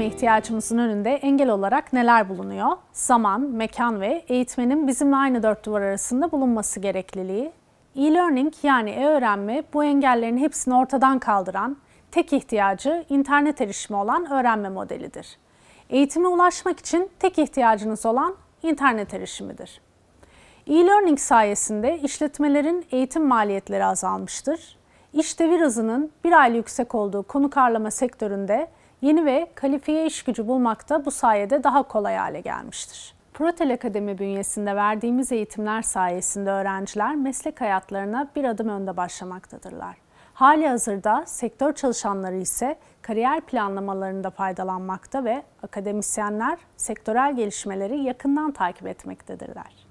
eğitime ihtiyacımızın önünde engel olarak neler bulunuyor? Zaman, mekan ve eğitmenin bizimle aynı dört duvar arasında bulunması gerekliliği. E-learning yani e-öğrenme bu engellerin hepsini ortadan kaldıran, tek ihtiyacı internet erişimi olan öğrenme modelidir. Eğitime ulaşmak için tek ihtiyacınız olan internet erişimidir. E-learning sayesinde işletmelerin eğitim maliyetleri azalmıştır. İş devir hızının bir aylı yüksek olduğu konuk ağırlama sektöründe Yeni ve kalifiye iş gücü bulmak da bu sayede daha kolay hale gelmiştir. Protel Akademi bünyesinde verdiğimiz eğitimler sayesinde öğrenciler meslek hayatlarına bir adım önde başlamaktadırlar. Hali hazırda sektör çalışanları ise kariyer planlamalarında faydalanmakta ve akademisyenler sektörel gelişmeleri yakından takip etmektedirler.